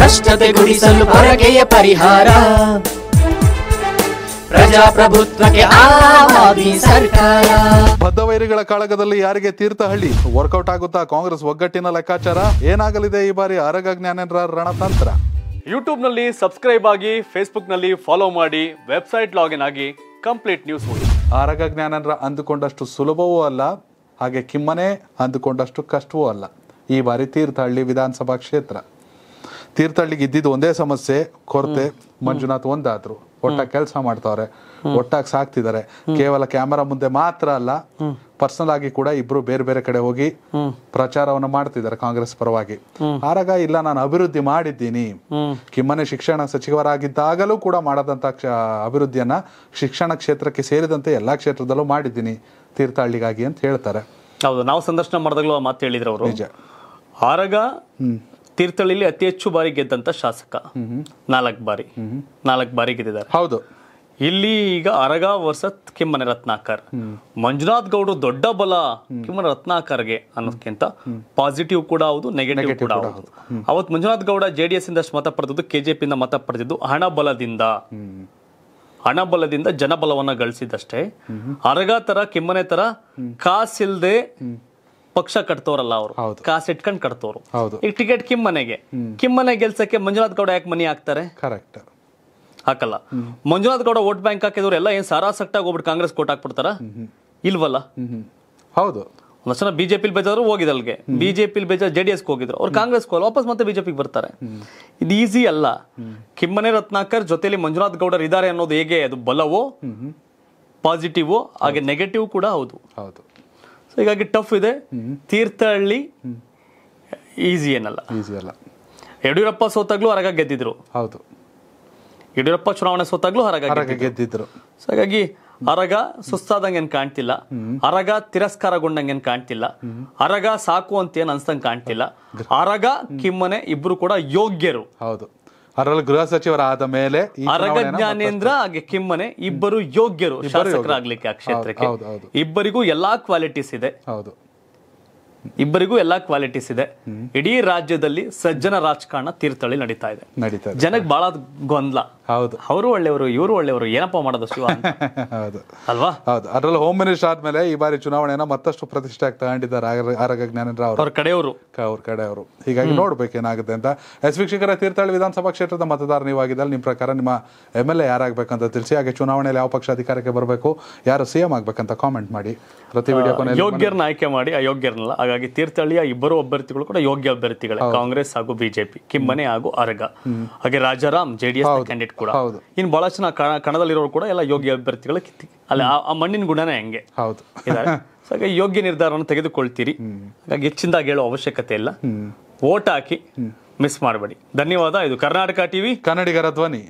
ಭ್ರಷ್ಟತೆ ಗುಡಿಸಲು ಪರಕೆಯ ಪರಿಹಾರ ಪ್ರಜಾಪ್ರಭುತ್ವಕ್ಕೆ ಆವಾದಿ ಸರ್ಕಾರ ಬದ್ಧವೈರಿಗಳ ಕಾಳಗದಲ್ಲಿ ಯಾರಿಗೆ ತೀರ್ಥಹಳ್ಳಿ ವರ್ಕೌಟ್ ಆಗುತ್ತಾ ಕಾಂಗ್ರೆಸ್ ಒಗ್ಗಟ್ಟಿನ ಲೆಕ್ಕಾಚಾರ ಏನಾಗಲಿದೆ ಈ ಬಾರಿ ಅರಗ ಜ್ಞಾನೇಂದ್ರ ರಣತಂತ್ರ ನಲ್ಲಿ ಸಬ್ಸ್ಕ್ರೈಬ್ ಆಗಿ ನಲ್ಲಿ ಫಾಲೋ ಮಾಡಿ ವೆಬ್ಸೈಟ್ ಲಾಗಿನ್ ಆಗಿ ಕಂಪ್ಲೀಟ್ ನ್ಯೂಸ್ ನೋಡಿ ಆರಗ ಜ್ಞಾನೇಂದ್ರ ಅಂದುಕೊಂಡಷ್ಟು ಸುಲಭವೂ ಅಲ್ಲ ಹಾಗೆ ಕಿಮ್ಮನೆ ಅಂದುಕೊಂಡಷ್ಟು ಕಷ್ಟವೂ ಅಲ್ಲ ಈ ಬಾರಿ ತೀರ್ಥಹಳ್ಳಿ ವಿಧಾನಸಭಾ ಕ್ಷೇತ್ರ ತೀರ್ಥಹಳ್ಳಿಗೆ ಇದ್ದಿದ್ದು ಒಂದೇ ಸಮಸ್ಯೆ ಕೊರತೆ ಮಂಜುನಾಥ್ ಒಂದಾದ್ರು ಒಟ್ಟಾಗಿ ಕೆಲಸ ಮಾಡ್ತಾವ್ರೆ ಒಟ್ಟಾಗಿ ಸಾಕ್ತಿದ್ದಾರೆ ಕೇವಲ ಕ್ಯಾಮರಾ ಮುಂದೆ ಮಾತ್ರ ಅಲ್ಲ ಪರ್ಸನಲ್ ಆಗಿ ಕೂಡ ಇಬ್ರು ಬೇರೆ ಬೇರೆ ಕಡೆ ಹೋಗಿ ಪ್ರಚಾರವನ್ನು ಮಾಡ್ತಿದ್ದಾರೆ ಕಾಂಗ್ರೆಸ್ ಪರವಾಗಿ ಆರಾಗ ಇಲ್ಲ ನಾನು ಅಭಿವೃದ್ಧಿ ಮಾಡಿದ್ದೀನಿ ಕಿಮ್ಮನೆ ಶಿಕ್ಷಣ ಸಚಿವರಾಗಿದ್ದಾಗಲೂ ಕೂಡ ಮಾಡದಂತ ಅಭಿವೃದ್ಧಿಯನ್ನ ಶಿಕ್ಷಣ ಕ್ಷೇತ್ರಕ್ಕೆ ಸೇರಿದಂತೆ ಎಲ್ಲಾ ಕ್ಷೇತ್ರದಲ್ಲೂ ಮಾಡಿದ್ದೀನಿ ತೀರ್ಥಹಳ್ಳಿಗಾಗಿ ಅಂತ ಹೇಳ್ತಾರೆ ಹೌದು ನಾವು ಸಂದರ್ಶನ ಮಾಡಿದಾಗಲೂ ಮಾತು ಹೇಳಿದ್ರು ಅವರು ನಿಜ ಆರಗ ತೀರ್ಥಹಳ್ಳಿಲಿ ಅತಿ ಹೆಚ್ಚು ಬಾರಿ ಗೆದ್ದಂತ ಶಾಸಕ ನಾಲ್ಕು ಬಾರಿ ನಾಲ್ಕು ಬಾರಿ ಗೆದ್ದಿದ್ದಾರೆ ಹೌದು ಇಲ್ಲಿ ಈಗ ಅರಗ ವರ್ಸತ್ ಕಿಮ್ಮನೆ ರತ್ನಾಕರ್ ಮಂಜುನಾಥ್ ಗೌಡ್ರು ದೊಡ್ಡ ಬಲ ಕಿಮ್ಮನೆ ರತ್ನಾಕರ್ಗೆ ಅನ್ನೋದಕ್ಕಿಂತ ಪಾಸಿಟಿವ್ ಕೂಡ ಹೌದು ನೆಗೆಟಿವ್ ಕೂಡ ಹೌದು ಅವತ್ತು Manjunath Gowda J D S ಇಂದಷ್ಟು ಮತ ಪಡೆದಿದ್ದು ಕೆಜೆಪಿ ಇಂದ ಮತ ಪಡೆದಿದ್ದು ಹಣ ಬಲದಿಂದ ಜನಬಲವನ್ನ ಗಳಿಸಿದಷ್ಟೇ ಅರಗ ತರ ಕಿಮ್ಮನೆ ತರ ಕಾಸಿಲ್ದೆ ಪಕ್ಷ ಕಟ್ತವ್ರಲ್ಲ ಅವರು ಕಾಸ್ ಇಟ್ಕೊಂಡು ಕಟ್ತವ್ರು ಈಗ ಟಿಕೆಟ್ ಕಿಮ್ಮನೆಗೆ ಕಿಮ್ಮನೆ ಗೆಲ್ಸಕ್ಕೆ ಮಂಜುನಾಥ್ ಗೌಡ ಯಾಕೆ ಮನಿ ಹಾಕ್ತಾರೆ ಕರೆಕ್ಟ್ ಹಾಕಲ್ಲ ಮಂಜುನಾಥ್ ಗೌಡ ವೋಟ್ ಬ್ಯಾಂಕ್ ಹಾಕಿದವ್ರು ಎಲ್ಲ ಏನ್ ಸಾರಾಸಕ್ಟಾಗಿ ಹೋಗ್ಬಿಟ್ಟು ಕಾಂಗ್ರೆಸ್ ಕೋಟ್ ಹಾಕ್ಬಿಡ್ತಾರ ಇಲ್ವಲ್ಲ ಹೌದು ಒಂದಷ್ಟು ಜನ ಬಿಜೆಪಿ ಬೇಜಾರು ಹೋಗಿದ್ ಅಲ್ಲಿಗೆ ಬಿಜೆಪಿ ಬೇಜಾರು ಜೆ ಡಿ ಎಸ್ ಹೋಗಿದ್ರು ಅವ್ರು ಕಾಂಗ್ರೆಸ್ ವಾಪಸ್ ಮತ್ತೆ ಬಿಜೆಪಿಗೆ ಬರ್ತಾರೆ ಇದು ಈಸಿ ಅಲ್ಲ ಕಿಮ್ಮನೆ ರತ್ನಾಕರ್ ಜೊತೆಲಿ ಮಂಜುನಾಥ್ ಗೌಡರ್ ಇದಾರೆ ಅನ್ನೋದು ಹೇಗೆ ಅದು ಬಲವೋ ಪಾಸಿಟಿವ್ ಹಾಗೆ ನೆಗೆಟಿವ್ ಕೂಡ ಹೌದು ಹೌದು ಸೊ ಹೀಗಾಗಿ ಟಫ್ ಇದೆ ತೀರ್ಥಹಳ್ಳಿ ಈಸಿ ಏನಲ್ಲ ಈಸಿ ಅಲ್ಲ ಯಡಿಯೂರಪ್ಪ ಸೋತಾಗ್ಲೂ ಹೊರಗ ಗೆದ್ದಿದ್ರು ಹೌದು ಯಡಿಯೂರಪ್ಪ ಚುನಾವಣೆ ಸೋತಾಗ್ಲೂ ಹೊರಗ ಗೆದ್ದಿದ್ರು ಸೊ ಹಾಗಾಗಿ ಅರಗ ಸುಸ್ತಾದಂಗೇನ್ ಕಾಣ್ತಿಲ್ಲ ಅರಗ ತಿರಸ್ಕಾರಗೊಂಡಂಗೇನ್ ಕಾಣ್ತಿಲ್ಲ ಅರಗ ಸಾಕು ಅಂತ ಏನ್ ಕಾಣ್ತಿಲ್ಲ ಅರಗ ಕಿಮ್ಮನೆ ಇಬ್ರು ಕೂಡ ಯೋಗ್ಯರು ಹೌದು ಅದರಲ್ಲಿ ಗೃಹ ಸಚಿವರಾದ ಮೇಲೆ ಅರಗ ಜ್ಞಾನೇಂದ್ರ ಹಾಗೆ ಕಿಮ್ಮನೆ ಇಬ್ಬರು ಯೋಗ್ಯರು ಶಾಸಕರಾಗ್ಲಿಕ್ಕೆ ಆ ಕ್ಷೇತ್ರಕ್ಕೆ ಇಬ್ಬರಿಗೂ ಎಲ್ಲಾ ಕ್ವಾಲಿಟೀಸ್ ಇದೆ ಹೌದು ಇಬ್ಬರಿಗೂ ಎಲ್ಲಾ ಕ್ವಾಲಿಟೀಸ್ ಇದೆ ಇಡೀ ರಾಜ್ಯದಲ್ಲಿ ಸಜ್ಜನ ರಾಜಕಾರಣ ತೀರ್ಥಳ್ಳಿ ನಡೀತಾ ಇದೆ ನಡೀತಾ ಇದೆ ಜನಕ್ಕೆ ಬಹಳ ಗೊಂದಲ ಹೌದು ಅವರು ಒಳ್ಳೆಯವರು ಇವರು ಒಳ್ಳೆಯವರು ಏನಪ್ಪ ಮಾಡೋದು ಶಿವ ಹೌದು ಅಲ್ವಾ ಹೌದು ಅದರಲ್ಲಿ ಹೋಮ್ ಮಿನಿಸ್ಟರ್ ಆದ್ಮೇಲೆ ಈ ಬಾರಿ ಚುನಾವಣೆಯನ್ನ ಮತ್ತಷ್ಟು ಪ್ರತಿಷ್ಠೆ ತಗೊಂಡಿದ್ದಾರೆ ಆರೋಗ್ಯ ಜ್ಞಾನೇಂದ್ರ ಅವ್ರ ಕಡೆಯವರು ಅವ್ರ ಕಡೆಯವರು ಹೀಗಾಗಿ ಏನಾಗುತ್ತೆ ಅಂತ ಎಸ್ ವೀಕ್ಷಕರ ತೀರ್ಥಹಳ್ಳಿ ವಿಧಾನಸಭಾ ಕ್ಷೇತ್ರದ ಮತದಾರ ನೀವಾಗಿದ್ದಲ್ಲಿ ನಿಮ್ಮ ಪ್ರಕಾರ ನಿಮ್ಮ ಎಮ್ ಎಲ್ ಎ ಯಾರಾಗಬೇಕಂತ ತಿಳಿಸಿ ಹಾಗೆ ಚುನಾವಣೆಯಲ್ಲಿ ಯಾವ ಪಕ್ಷ ಅಧಿಕಾರಕ್ಕೆ ಬರಬೇಕು ಯಾರು ಸಿ ಎಂ ಆಗಬೇಕಂತ ಕಾಮೆಂಟ್ ಮಾಡಿ ಪ್ರತಿ ವಿಡಿಯೋ ಯೋಗ್ಯರನ್ನ ಆಯ್ಕೆ ಮಾಡಿ ಅಯೋಗ್ಯರನ್ನಲ್ಲ ಹಾಗಾಗಿ ತೀರ್ಥಹಳ್ಳಿಯ ಇಬ್ಬರು ಅಭ್ಯರ್ಥಿಗಳು ಕೂಡ ಯೋಗ್ಯ ಅಭ್ಯರ್ಥಿಗಳೇ ಕಾಂಗ್ರೆಸ್ ಹಾಗೂ ಬಿಜೆಪಿ ಕಿಮ್ಮನೆ ಹಾಗೂ ಅರಗ ಹಾಗೆ ರಾಜಾರಾಮ್ ಜೆಡಿಎಸ್ ಕ್ಯಾಂಡಿಡೇಟ್ ಕೂಡ ಇನ್ನು ಬಹಳಷ್ಟು ಕಣದಲ್ಲಿರೋರು ಕೂಡ ಎಲ್ಲ ಯೋಗ್ಯ ಅಭ್ಯರ್ಥಿಗಳು ಕಿತ್ತಿ ಅಲ್ಲ ಆ ಮಣ್ಣಿನ ಗುಣನೇ ಹಂಗೆ ಹೌದು ಹಾಗೆ ಯೋಗ್ಯ ನಿರ್ಧಾರವನ್ನು ತೆಗೆದುಕೊಳ್ತೀರಿ ಹಾಗಾಗಿ ಹೆಚ್ಚಿಂದಾಗಿ ಹೇಳೋ ಅವಶ್ಯಕತೆ ಇಲ್ಲ ಓಟ್ ಹಾಕಿ ಮಿಸ್ ಮಾಡಬೇಡಿ ಧನ್ಯವಾದ ಇದು ಕರ್ನಾಟಕ ಟಿವಿ ಕನ್ನಡಿಗರ ಧ್ವನಿ